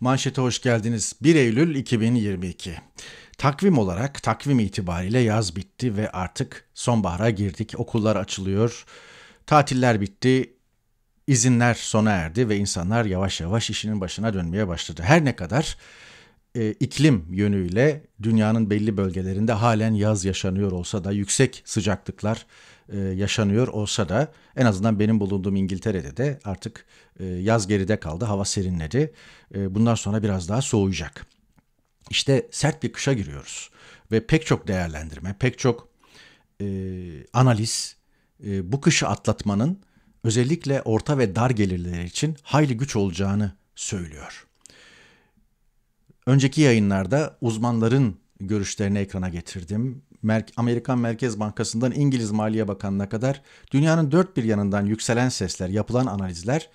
Manşete hoş geldiniz. 1 Eylül 2022. Takvim olarak takvim itibariyle yaz bitti ve artık sonbahara girdik. Okullar açılıyor. Tatiller bitti. izinler sona erdi ve insanlar yavaş yavaş işinin başına dönmeye başladı. Her ne kadar e, iklim yönüyle dünyanın belli bölgelerinde halen yaz yaşanıyor olsa da yüksek sıcaklıklar e, yaşanıyor olsa da en azından benim bulunduğum İngiltere'de de artık e, yaz geride kaldı, hava serinledi. E, bundan sonra biraz daha soğuyacak. İşte sert bir kışa giriyoruz ve pek çok değerlendirme, pek çok e, analiz e, bu kışı atlatmanın özellikle orta ve dar gelirler için hayli güç olacağını söylüyor. Önceki yayınlarda uzmanların görüşlerini ekrana getirdim. Amerikan Merkez Bankası'ndan İngiliz Maliye Bakanı'na kadar dünyanın dört bir yanından yükselen sesler, yapılan analizler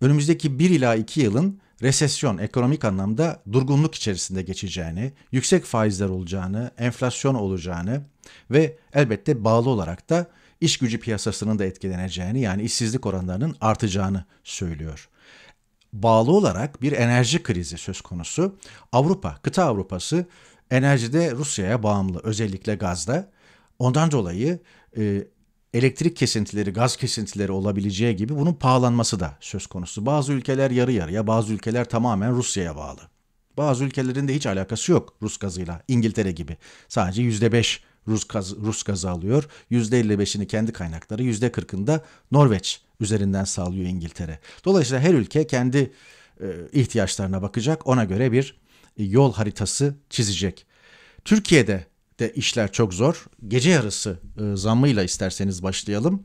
önümüzdeki bir ila iki yılın resesyon ekonomik anlamda durgunluk içerisinde geçeceğini, yüksek faizler olacağını, enflasyon olacağını ve elbette bağlı olarak da iş gücü piyasasının da etkileneceğini yani işsizlik oranlarının artacağını söylüyor. Bağlı olarak bir enerji krizi söz konusu. Avrupa, kıta Avrupası enerjide Rusya'ya bağımlı özellikle gazda. Ondan dolayı e, elektrik kesintileri, gaz kesintileri olabileceği gibi bunun pahalanması da söz konusu. Bazı ülkeler yarı yarıya, bazı ülkeler tamamen Rusya'ya bağlı. Bazı ülkelerin de hiç alakası yok Rus gazıyla. İngiltere gibi. Sadece %5 Rus, gaz, Rus gazı alıyor. yüzde elli beşini kendi kaynakları, %40'ını da Norveç üzerinden sağlıyor İngiltere. Dolayısıyla her ülke kendi e, ihtiyaçlarına bakacak. Ona göre bir yol haritası çizecek. Türkiye'de de işler çok zor. Gece yarısı e, zammıyla isterseniz başlayalım.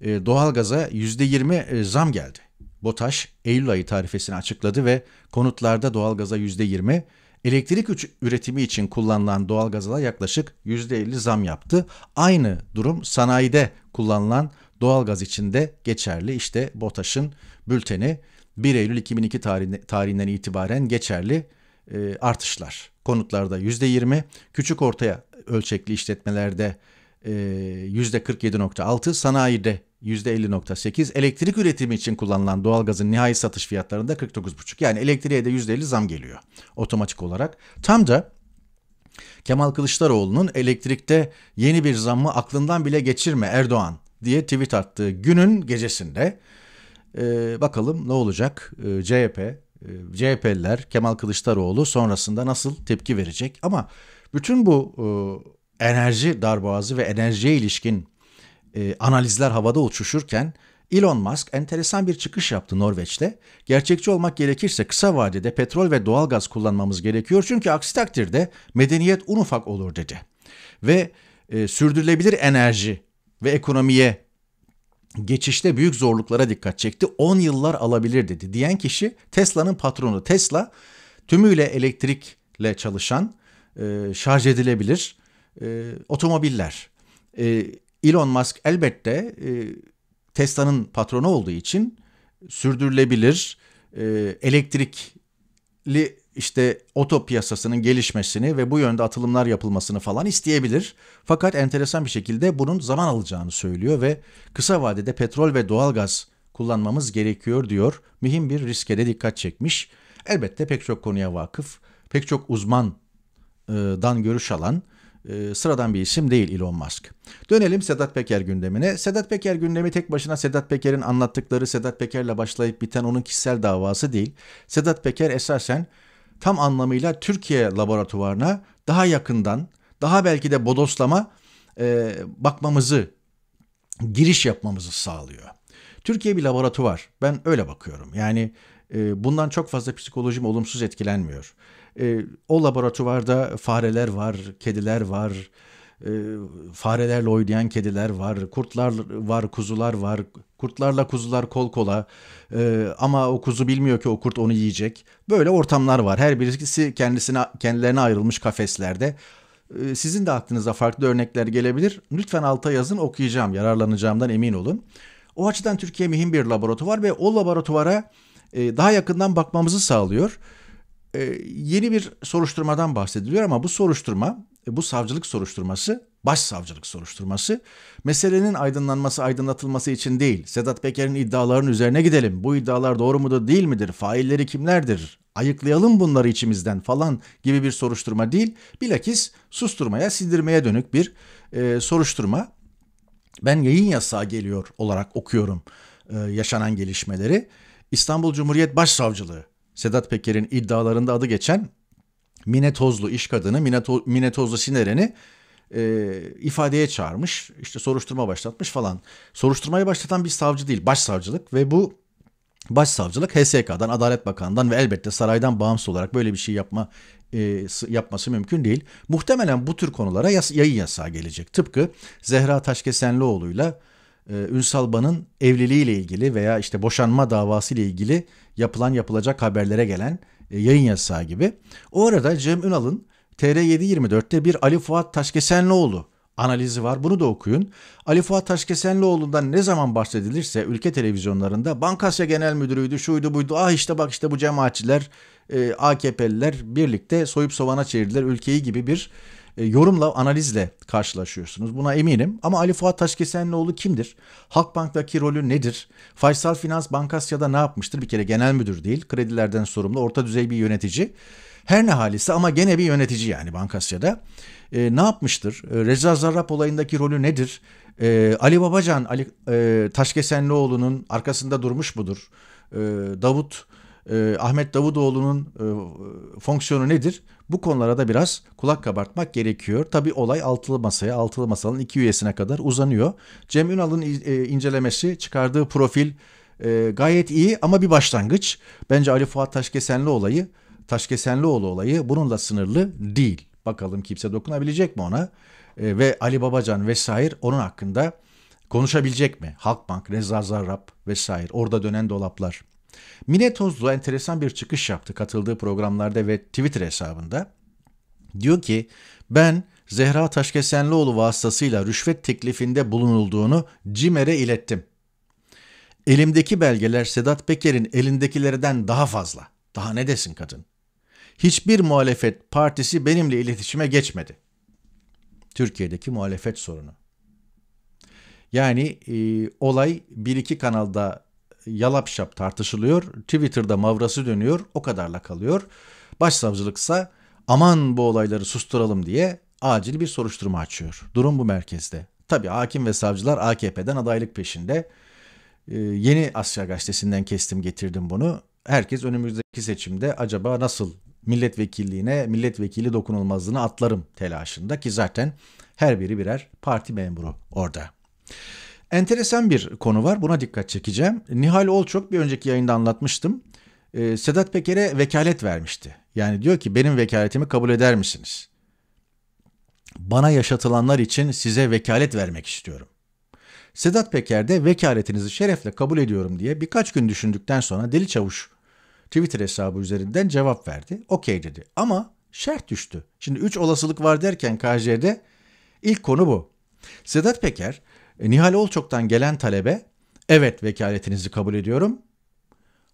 E, doğalgaza %20 e, zam geldi. BOTAŞ Eylül ayı tarifesini açıkladı ve konutlarda doğalgaza %20, elektrik üretimi için kullanılan doğalgaza yaklaşık %50 zam yaptı. Aynı durum sanayide kullanılan doğalgaz için de geçerli. İşte BOTAŞ'ın bülteni 1 Eylül 2002 tarihinden itibaren geçerli e, artışlar. Konutlarda %20, küçük ortaya ölçekli işletmelerde e, %47.6, sanayide %50.8, elektrik üretimi için kullanılan doğalgazın nihai satış fiyatlarında 49.5. Yani elektriğe de %50 zam geliyor otomatik olarak. Tam da Kemal Kılıçdaroğlu'nun elektrikte yeni bir zammı aklından bile geçirme Erdoğan diye tweet attığı günün gecesinde e, bakalım ne olacak e, CHP ee, CHP'liler Kemal Kılıçdaroğlu sonrasında nasıl tepki verecek? Ama bütün bu e, enerji darboğazı ve enerjiye ilişkin e, analizler havada uçuşurken Elon Musk enteresan bir çıkış yaptı Norveç'te. Gerçekçi olmak gerekirse kısa vadede petrol ve doğal gaz kullanmamız gerekiyor çünkü aksi takdirde medeniyet un ufak olur dedi. Ve e, sürdürülebilir enerji ve ekonomiye geçişte büyük zorluklara dikkat çekti. 10 yıllar alabilir dedi. Diyen kişi Tesla'nın patronu. Tesla tümüyle elektrikle çalışan, e, şarj edilebilir e, otomobiller. E, Elon Musk elbette e, Tesla'nın patronu olduğu için sürdürülebilir e, elektrikli işte oto piyasasının gelişmesini ve bu yönde atılımlar yapılmasını falan isteyebilir. Fakat enteresan bir şekilde bunun zaman alacağını söylüyor ve kısa vadede petrol ve doğalgaz kullanmamız gerekiyor diyor. Mühim bir riske de dikkat çekmiş. Elbette pek çok konuya vakıf, pek çok uzmandan e, görüş alan e, sıradan bir isim değil Elon Musk. Dönelim Sedat Peker gündemine. Sedat Peker gündemi tek başına Sedat Peker'in anlattıkları Sedat Peker'le başlayıp biten onun kişisel davası değil. Sedat Peker esasen tam anlamıyla Türkiye laboratuvarına daha yakından, daha belki de bodoslama e, bakmamızı, giriş yapmamızı sağlıyor. Türkiye bir laboratuvar. Ben öyle bakıyorum. Yani e, bundan çok fazla psikolojim olumsuz etkilenmiyor. E, o laboratuvarda fareler var, kediler var, ee, farelerle oynayan kediler var, kurtlar var, kuzular var. Kurtlarla kuzular kol kola ee, ama o kuzu bilmiyor ki o kurt onu yiyecek. Böyle ortamlar var. Her birisi kendisine kendilerine ayrılmış kafeslerde. Ee, sizin de aklınıza farklı örnekler gelebilir. Lütfen alta yazın okuyacağım, yararlanacağımdan emin olun. O açıdan Türkiye mühim bir laboratuvar ve o laboratuvara e, daha yakından bakmamızı sağlıyor. E, yeni bir soruşturmadan bahsediliyor ama bu soruşturma e, bu savcılık soruşturması başsavcılık soruşturması meselenin aydınlanması aydınlatılması için değil Sedat Peker'in iddialarının üzerine gidelim bu iddialar doğru mudur değil midir failleri kimlerdir ayıklayalım bunları içimizden falan gibi bir soruşturma değil bilakis susturmaya sildirmeye dönük bir e, soruşturma ben yayın yasağı geliyor olarak okuyorum e, yaşanan gelişmeleri İstanbul Cumhuriyet Başsavcılığı Sedat Peker'in iddialarında adı geçen Mine Tozlu iş kadını Mine, to- Mine Tozlu Sineren'i e, ifadeye çağırmış. İşte soruşturma başlatmış falan. Soruşturmayı başlatan bir savcı değil başsavcılık ve bu başsavcılık HSK'dan, Adalet Bakanı'ndan ve elbette saraydan bağımsız olarak böyle bir şey yapma e, yapması mümkün değil. Muhtemelen bu tür konulara yas- yayın yasağı gelecek. Tıpkı Zehra Taşkesenlioğlu'yla e, Ünsal Ban'ın evliliğiyle ilgili veya işte boşanma davası ile ilgili yapılan yapılacak haberlere gelen e, yayın yasağı gibi. O arada Cem Ünal'ın TR724'te bir Ali Fuat Taşkesenlioğlu analizi var. Bunu da okuyun. Ali Fuat Taşkesenlioğlu'ndan ne zaman bahsedilirse ülke televizyonlarında Bankasya Genel Müdürü'ydü, şuydu buydu. Ah işte bak işte bu cemaatçiler, e, AKP'liler birlikte soyup sovana çevirdiler ülkeyi gibi bir e, yorumla, analizle karşılaşıyorsunuz. Buna eminim. Ama Ali Fuat Taşkesenlioğlu kimdir? Halkbank'taki rolü nedir? Faysal Finans Bankasya'da ne yapmıştır? Bir kere genel müdür değil, kredilerden sorumlu, orta düzey bir yönetici. Her ne halise ama gene bir yönetici yani Bankasya'da. E, ne yapmıştır? E, Reza Zarrab olayındaki rolü nedir? E, Ali Babacan, Ali e, Taşkesenlioğlu'nun arkasında durmuş mudur? E, Davut, e, Ahmet Davutoğlu'nun e, fonksiyonu nedir? Bu konulara da biraz kulak kabartmak gerekiyor. Tabi olay altılı masaya, altılı masanın iki üyesine kadar uzanıyor. Cem Ünal'ın e, incelemesi, çıkardığı profil e, gayet iyi ama bir başlangıç. Bence Ali Fuat Taşkesenli olayı, Taşkesenlioğlu olayı bununla sınırlı değil. Bakalım kimse dokunabilecek mi ona? E, ve Ali Babacan vesaire onun hakkında konuşabilecek mi? Halkbank, Reza Zarrab vesaire, orada dönen dolaplar. Mine Tozlu enteresan bir çıkış yaptı katıldığı programlarda ve Twitter hesabında. Diyor ki ben Zehra Taşkesenlioğlu vasıtasıyla rüşvet teklifinde bulunulduğunu CİMER'e ilettim. Elimdeki belgeler Sedat Peker'in elindekilerden daha fazla. Daha ne desin kadın? Hiçbir muhalefet partisi benimle iletişime geçmedi. Türkiye'deki muhalefet sorunu. Yani e, olay bir iki kanalda yalap şap tartışılıyor. Twitter'da mavrası dönüyor. O kadarla kalıyor. Başsavcılıksa aman bu olayları susturalım diye acil bir soruşturma açıyor. Durum bu merkezde. Tabii hakim ve savcılar AKP'den adaylık peşinde. Ee, yeni Asya Gazetesi'nden kestim getirdim bunu. Herkes önümüzdeki seçimde acaba nasıl milletvekilliğine, milletvekili dokunulmazlığına atlarım telaşında ki zaten her biri birer parti memuru orada. Enteresan bir konu var. Buna dikkat çekeceğim. Nihal Olçok bir önceki yayında anlatmıştım. Ee, Sedat Peker'e vekalet vermişti. Yani diyor ki benim vekaletimi kabul eder misiniz? Bana yaşatılanlar için size vekalet vermek istiyorum. Sedat Peker de vekaletinizi şerefle kabul ediyorum diye birkaç gün düşündükten sonra Deli Çavuş Twitter hesabı üzerinden cevap verdi. Okey dedi ama şart düştü. Şimdi 3 olasılık var derken KJ'de ilk konu bu. Sedat Peker e, Nihal Olçok'tan gelen talebe evet vekaletinizi kabul ediyorum.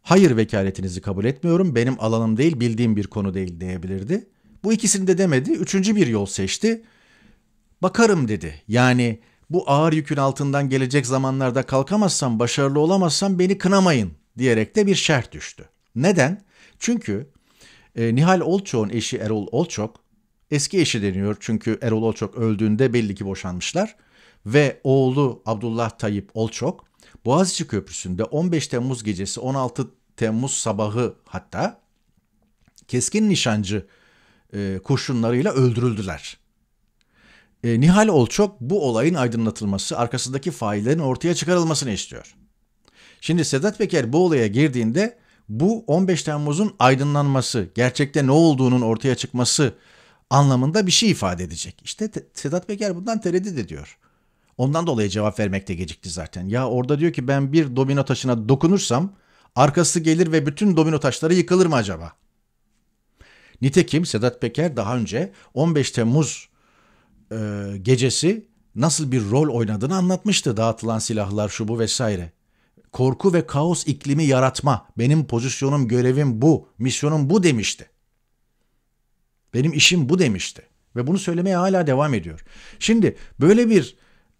Hayır vekaletinizi kabul etmiyorum. Benim alanım değil, bildiğim bir konu değil diyebilirdi. Bu ikisini de demedi. Üçüncü bir yol seçti. Bakarım dedi. Yani bu ağır yükün altından gelecek zamanlarda kalkamazsam, başarılı olamazsam beni kınamayın diyerek de bir şerh düştü. Neden? Çünkü e, Nihal Olçok'un eşi Erol Olçok, eski eşi deniyor çünkü Erol Olçok öldüğünde belli ki boşanmışlar ve oğlu Abdullah Tayyip Olçok Boğaziçi Köprüsü'nde 15 Temmuz gecesi 16 Temmuz sabahı hatta keskin nişancı e, kurşunlarıyla öldürüldüler. E, Nihal Olçok bu olayın aydınlatılması, arkasındaki faillerin ortaya çıkarılmasını istiyor. Şimdi Sedat Peker bu olaya girdiğinde bu 15 Temmuz'un aydınlanması, gerçekte ne olduğunun ortaya çıkması anlamında bir şey ifade edecek. İşte Sedat Peker bundan tereddüt ediyor. Ondan dolayı cevap vermekte gecikti zaten. Ya orada diyor ki ben bir domino taşına dokunursam arkası gelir ve bütün domino taşları yıkılır mı acaba? Nitekim Sedat Peker daha önce 15 Temmuz e, gecesi nasıl bir rol oynadığını anlatmıştı. Dağıtılan silahlar şu bu vesaire. Korku ve kaos iklimi yaratma. Benim pozisyonum, görevim bu, misyonum bu demişti. Benim işim bu demişti ve bunu söylemeye hala devam ediyor. Şimdi böyle bir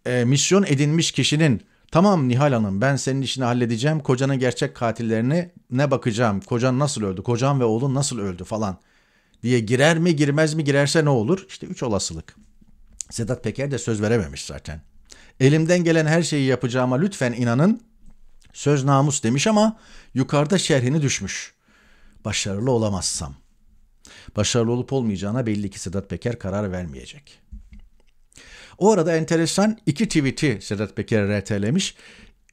e, misyon edinmiş kişinin tamam Nihal Hanım ben senin işini halledeceğim kocanın gerçek katillerine ne bakacağım kocan nasıl öldü kocan ve oğlun nasıl öldü falan diye girer mi girmez mi girerse ne olur? işte üç olasılık. Sedat Peker de söz verememiş zaten. Elimden gelen her şeyi yapacağıma lütfen inanın. Söz namus demiş ama yukarıda şerhini düşmüş. Başarılı olamazsam. Başarılı olup olmayacağına belli ki Sedat Peker karar vermeyecek. O arada enteresan iki tweet'i Sedat Peker RT'lemiş.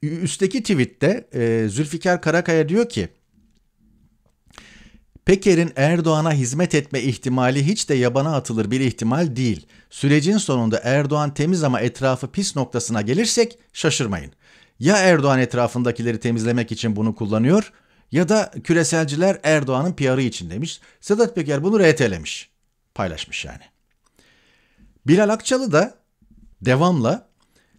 Üstteki tweette e, Zülfikar Karakaya diyor ki Peker'in Erdoğan'a hizmet etme ihtimali hiç de yabana atılır bir ihtimal değil. Sürecin sonunda Erdoğan temiz ama etrafı pis noktasına gelirsek şaşırmayın. Ya Erdoğan etrafındakileri temizlemek için bunu kullanıyor ya da küreselciler Erdoğan'ın PR'ı için demiş. Sedat Peker bunu RT'lemiş. Paylaşmış yani. Bilal Akçalı da Devamla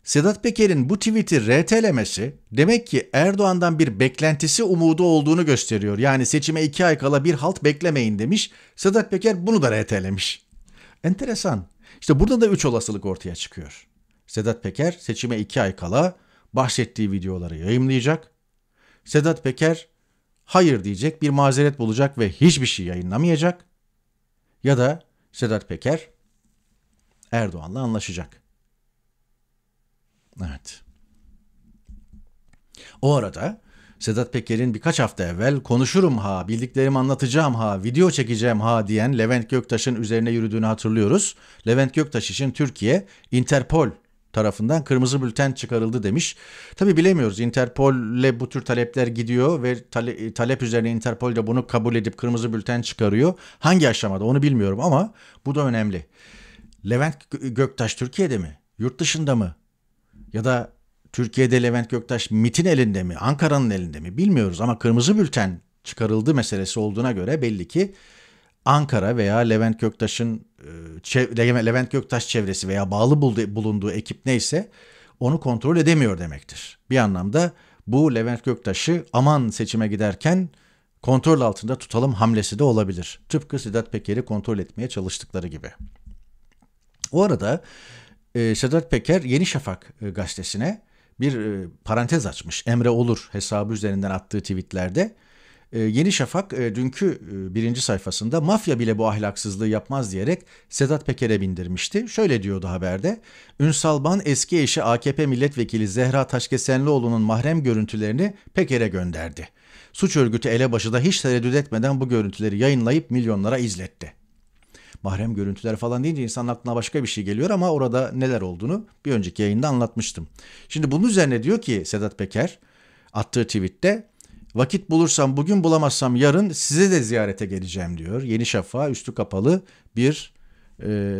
Sedat Peker'in bu tweet'i RT'lemesi demek ki Erdoğan'dan bir beklentisi umudu olduğunu gösteriyor. Yani seçime iki ay kala bir halt beklemeyin demiş. Sedat Peker bunu da RT'lemiş. Enteresan. İşte burada da üç olasılık ortaya çıkıyor. Sedat Peker seçime iki ay kala bahsettiği videoları yayımlayacak. Sedat Peker hayır diyecek bir mazeret bulacak ve hiçbir şey yayınlamayacak. Ya da Sedat Peker Erdoğan'la anlaşacak. Evet. O arada Sedat Peker'in birkaç hafta evvel konuşurum ha, bildiklerimi anlatacağım ha, video çekeceğim ha diyen Levent Göktaş'ın üzerine yürüdüğünü hatırlıyoruz. Levent Göktaş için Türkiye Interpol tarafından kırmızı bülten çıkarıldı demiş. Tabi bilemiyoruz Interpol'le bu tür talepler gidiyor ve tale, talep üzerine Interpol de bunu kabul edip kırmızı bülten çıkarıyor. Hangi aşamada onu bilmiyorum ama bu da önemli. Levent Göktaş Türkiye'de mi? Yurt dışında mı? ya da Türkiye'de Levent Göktaş MIT'in elinde mi, Ankara'nın elinde mi bilmiyoruz ama kırmızı bülten çıkarıldı meselesi olduğuna göre belli ki Ankara veya Levent Göktaş'ın e, Levent Göktaş çevresi veya bağlı bulunduğu ekip neyse onu kontrol edemiyor demektir. Bir anlamda bu Levent Göktaş'ı aman seçime giderken kontrol altında tutalım hamlesi de olabilir. Tıpkı Sedat Peker'i kontrol etmeye çalıştıkları gibi. O arada e, Sedat Peker Yeni Şafak e, gazetesine bir e, parantez açmış. Emre Olur hesabı üzerinden attığı tweetlerde. E, Yeni Şafak e, dünkü e, birinci sayfasında mafya bile bu ahlaksızlığı yapmaz diyerek Sedat Peker'e bindirmişti. Şöyle diyordu haberde. Ünsal Ban eski eşi AKP milletvekili Zehra Taşkesenlioğlu'nun mahrem görüntülerini Peker'e gönderdi. Suç örgütü elebaşı da hiç tereddüt etmeden bu görüntüleri yayınlayıp milyonlara izletti mahrem görüntüler falan deyince insan aklına başka bir şey geliyor ama orada neler olduğunu bir önceki yayında anlatmıştım. Şimdi bunun üzerine diyor ki Sedat Peker attığı tweette vakit bulursam bugün bulamazsam yarın size de ziyarete geleceğim diyor. Yeni Şafa üstü kapalı bir e,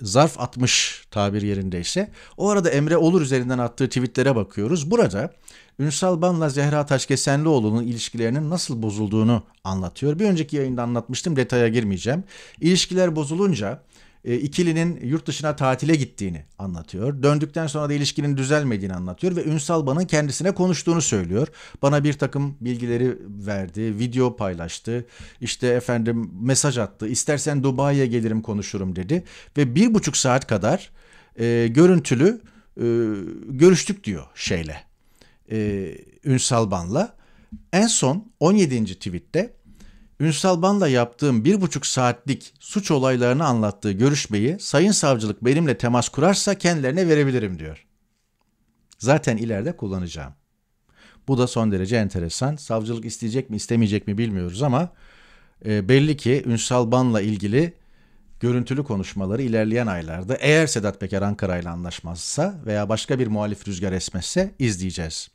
zarf atmış tabir yerindeyse. O arada Emre Olur üzerinden attığı tweetlere bakıyoruz. Burada Ünsal Ban'la Zehra Taşkesenlioğlu'nun ilişkilerinin nasıl bozulduğunu anlatıyor. Bir önceki yayında anlatmıştım detaya girmeyeceğim. İlişkiler bozulunca e, ikilinin yurt dışına tatile gittiğini anlatıyor. Döndükten sonra da ilişkinin düzelmediğini anlatıyor ve Ünsal Ban'ın kendisine konuştuğunu söylüyor. Bana bir takım bilgileri verdi, video paylaştı, işte efendim mesaj attı, istersen Dubai'ye gelirim konuşurum dedi. Ve bir buçuk saat kadar e, görüntülü e, görüştük diyor şeyle e, Ünsal Ban'la. En son 17. tweette Ünsal Ban'la yaptığım bir buçuk saatlik suç olaylarını anlattığı görüşmeyi Sayın Savcılık benimle temas kurarsa kendilerine verebilirim diyor. Zaten ileride kullanacağım. Bu da son derece enteresan. Savcılık isteyecek mi istemeyecek mi bilmiyoruz ama e, belli ki Ünsal Ban'la ilgili görüntülü konuşmaları ilerleyen aylarda eğer Sedat Peker Ankara ile anlaşmazsa veya başka bir muhalif rüzgar esmezse izleyeceğiz.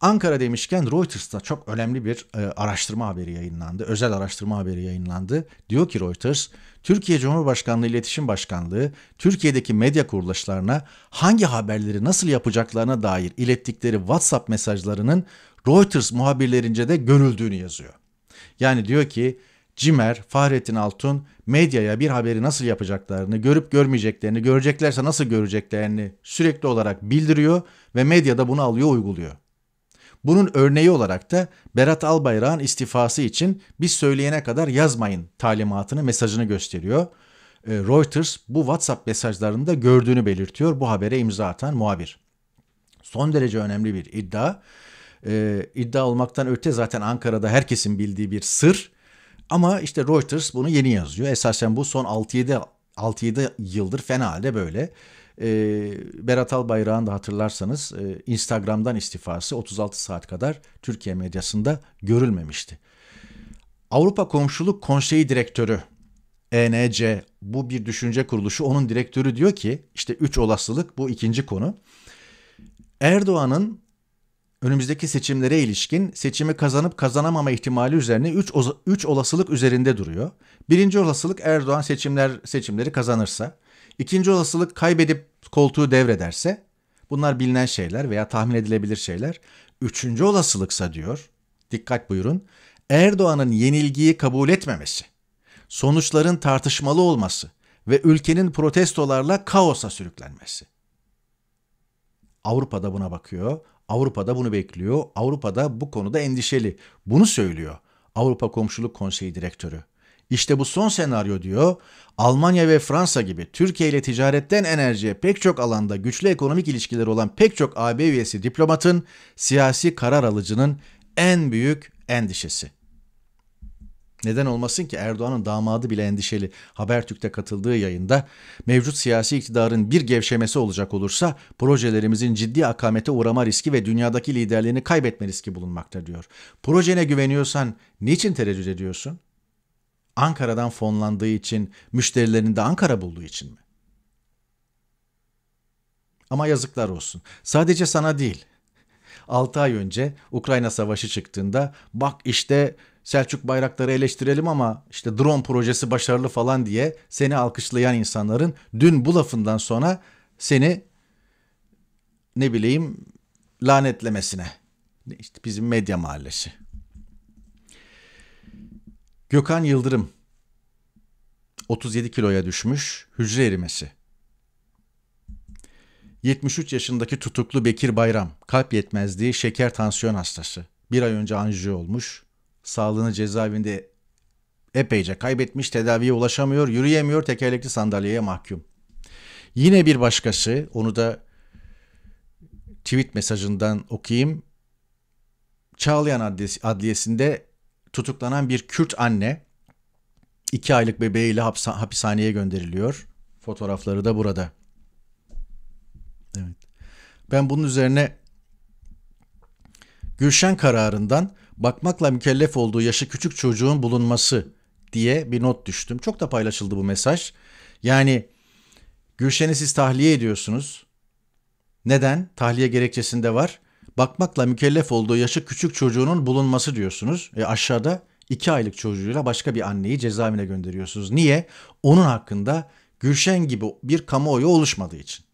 Ankara demişken Reuters'ta çok önemli bir e, araştırma haberi yayınlandı. Özel araştırma haberi yayınlandı. Diyor ki Reuters, Türkiye Cumhurbaşkanlığı İletişim Başkanlığı Türkiye'deki medya kuruluşlarına hangi haberleri nasıl yapacaklarına dair ilettikleri WhatsApp mesajlarının Reuters muhabirlerince de görüldüğünü yazıyor. Yani diyor ki Cimer, Fahrettin Altun medyaya bir haberi nasıl yapacaklarını, görüp görmeyeceklerini, göreceklerse nasıl göreceklerini sürekli olarak bildiriyor ve medyada bunu alıyor uyguluyor. Bunun örneği olarak da Berat Albayrak'ın istifası için biz söyleyene kadar yazmayın talimatını mesajını gösteriyor. Ee, Reuters bu WhatsApp mesajlarında gördüğünü belirtiyor bu habere imza atan muhabir. Son derece önemli bir iddia. Ee, iddia olmaktan öte zaten Ankara'da herkesin bildiği bir sır. Ama işte Reuters bunu yeni yazıyor. Esasen bu son 6-7 6-7 yıldır fena halde böyle. E, Berat Albayrak'ın da hatırlarsanız e, Instagram'dan istifası 36 saat kadar Türkiye medyasında görülmemişti. Avrupa Komşuluk Konseyi Direktörü ENC bu bir düşünce kuruluşu onun direktörü diyor ki işte 3 olasılık bu ikinci konu. Erdoğan'ın önümüzdeki seçimlere ilişkin seçimi kazanıp kazanamama ihtimali üzerine 3 3 olasılık üzerinde duruyor. Birinci olasılık Erdoğan seçimler seçimleri kazanırsa. İkinci olasılık kaybedip koltuğu devrederse bunlar bilinen şeyler veya tahmin edilebilir şeyler. Üçüncü olasılıksa diyor, dikkat buyurun, Erdoğan'ın yenilgiyi kabul etmemesi, sonuçların tartışmalı olması ve ülkenin protestolarla kaosa sürüklenmesi. Avrupa'da buna bakıyor, Avrupa'da bunu bekliyor, Avrupa'da bu konuda endişeli. Bunu söylüyor Avrupa Komşuluk Konseyi Direktörü. İşte bu son senaryo diyor. Almanya ve Fransa gibi Türkiye ile ticaretten enerjiye pek çok alanda güçlü ekonomik ilişkileri olan pek çok AB üyesi diplomatın siyasi karar alıcının en büyük endişesi. Neden olmasın ki Erdoğan'ın damadı bile endişeli Habertürk'te katıldığı yayında mevcut siyasi iktidarın bir gevşemesi olacak olursa projelerimizin ciddi akamete uğrama riski ve dünyadaki liderliğini kaybetme riski bulunmakta diyor. Projene güveniyorsan niçin tereddüt ediyorsun? Ankara'dan fonlandığı için, müşterilerini de Ankara bulduğu için mi? Ama yazıklar olsun. Sadece sana değil. 6 ay önce Ukrayna Savaşı çıktığında bak işte Selçuk bayrakları eleştirelim ama işte drone projesi başarılı falan diye seni alkışlayan insanların dün bu lafından sonra seni ne bileyim lanetlemesine. İşte bizim medya mahallesi. Gökhan Yıldırım 37 kiloya düşmüş, hücre erimesi. 73 yaşındaki tutuklu Bekir Bayram, kalp yetmezliği, şeker tansiyon hastası. Bir ay önce anjiyo olmuş, sağlığını cezaevinde epeyce kaybetmiş, tedaviye ulaşamıyor, yürüyemiyor, tekerlekli sandalyeye mahkum. Yine bir başkası, onu da tweet mesajından okuyayım. Çağlayan Adliyesi'nde tutuklanan bir Kürt anne iki aylık bebeğiyle hapishaneye gönderiliyor. Fotoğrafları da burada. Evet. Ben bunun üzerine Gülşen kararından bakmakla mükellef olduğu yaşı küçük çocuğun bulunması diye bir not düştüm. Çok da paylaşıldı bu mesaj. Yani Gülşen'i siz tahliye ediyorsunuz. Neden? Tahliye gerekçesinde var bakmakla mükellef olduğu yaşı küçük çocuğunun bulunması diyorsunuz. E aşağıda iki aylık çocuğuyla başka bir anneyi cezaevine gönderiyorsunuz. Niye? Onun hakkında Gülşen gibi bir kamuoyu oluşmadığı için.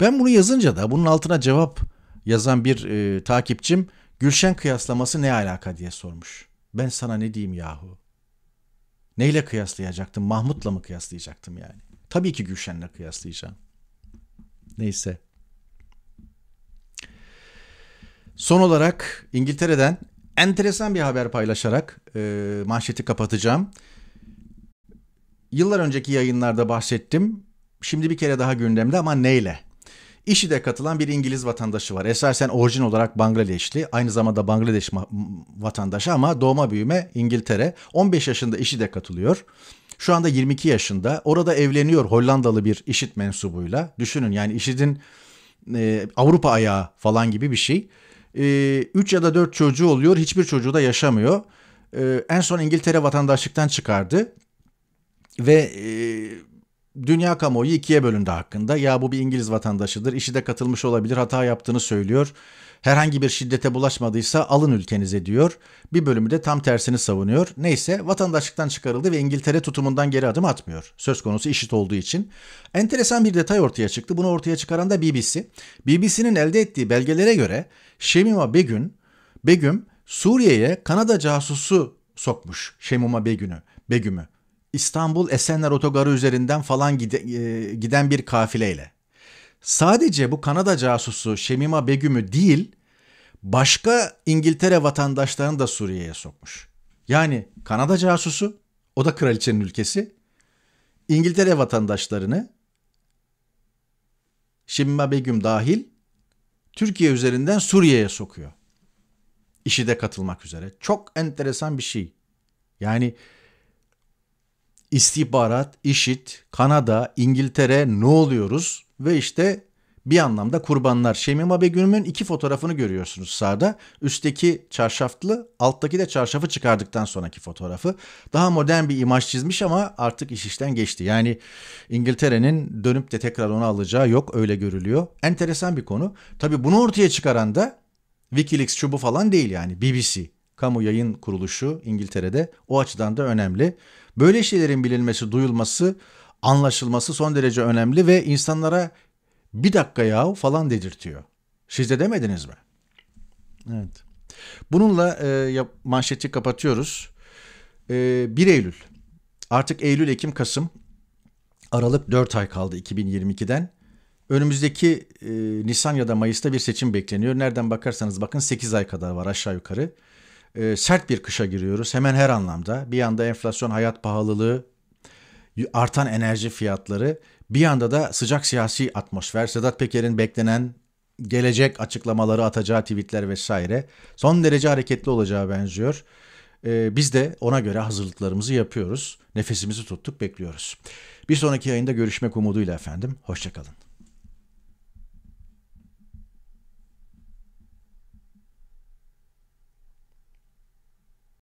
Ben bunu yazınca da bunun altına cevap yazan bir e, takipçim Gülşen kıyaslaması ne alaka diye sormuş. Ben sana ne diyeyim yahu? Neyle kıyaslayacaktım? Mahmut'la mı kıyaslayacaktım yani? Tabii ki Gülşen'le kıyaslayacağım. Neyse. Son olarak İngiltere'den enteresan bir haber paylaşarak e, manşeti kapatacağım. Yıllar önceki yayınlarda bahsettim. Şimdi bir kere daha gündemde ama neyle? İşi de katılan bir İngiliz vatandaşı var. Esasen orijin olarak Bangladeşli. Aynı zamanda Bangladeş vatandaşı ama doğma büyüme İngiltere. 15 yaşında işi de katılıyor. Şu anda 22 yaşında. Orada evleniyor Hollandalı bir işit mensubuyla. Düşünün yani işidin e, Avrupa ayağı falan gibi bir şey e, ee, 3 ya da 4 çocuğu oluyor. Hiçbir çocuğu da yaşamıyor. Ee, en son İngiltere vatandaşlıktan çıkardı. Ve e, dünya kamuoyu ikiye bölündü hakkında. Ya bu bir İngiliz vatandaşıdır. İşi de katılmış olabilir. Hata yaptığını söylüyor herhangi bir şiddete bulaşmadıysa alın ülkenize diyor. Bir bölümü de tam tersini savunuyor. Neyse vatandaşlıktan çıkarıldı ve İngiltere tutumundan geri adım atmıyor. Söz konusu işit olduğu için. Enteresan bir detay ortaya çıktı. Bunu ortaya çıkaran da BBC. BBC'nin elde ettiği belgelere göre Şemima Begüm, Begüm Suriye'ye Kanada casusu sokmuş Şemima Begüm'ü. Begüm'ü. İstanbul Esenler Otogarı üzerinden falan e, giden bir kafileyle sadece bu Kanada casusu Şemima Begüm'ü değil başka İngiltere vatandaşlarını da Suriye'ye sokmuş. Yani Kanada casusu o da kraliçenin ülkesi İngiltere vatandaşlarını Şemima Begüm dahil Türkiye üzerinden Suriye'ye sokuyor. İşi de katılmak üzere. Çok enteresan bir şey. Yani istihbarat, işit, Kanada, İngiltere ne oluyoruz? ve işte bir anlamda kurbanlar. Şemima Begüm'ün iki fotoğrafını görüyorsunuz sağda. Üstteki çarşaflı, alttaki de çarşafı çıkardıktan sonraki fotoğrafı. Daha modern bir imaj çizmiş ama artık iş işten geçti. Yani İngiltere'nin dönüp de tekrar onu alacağı yok öyle görülüyor. Enteresan bir konu. Tabi bunu ortaya çıkaran da Wikileaks çubu falan değil yani BBC. Kamu yayın kuruluşu İngiltere'de o açıdan da önemli. Böyle şeylerin bilinmesi, duyulması anlaşılması son derece önemli ve insanlara bir dakika yahu falan dedirtiyor. Siz de demediniz mi? Evet. Bununla e, manşeti kapatıyoruz. E, 1 Eylül. Artık Eylül, Ekim, Kasım. Aralık 4 ay kaldı 2022'den. Önümüzdeki e, Nisan ya da Mayıs'ta bir seçim bekleniyor. Nereden bakarsanız bakın 8 ay kadar var aşağı yukarı. E, sert bir kışa giriyoruz hemen her anlamda. Bir yanda enflasyon, hayat pahalılığı, artan enerji fiyatları bir yanda da sıcak siyasi atmosfer, Sedat Peker'in beklenen gelecek açıklamaları atacağı tweetler vesaire son derece hareketli olacağı benziyor. Ee, biz de ona göre hazırlıklarımızı yapıyoruz. Nefesimizi tuttuk bekliyoruz. Bir sonraki yayında görüşmek umuduyla efendim. Hoşçakalın.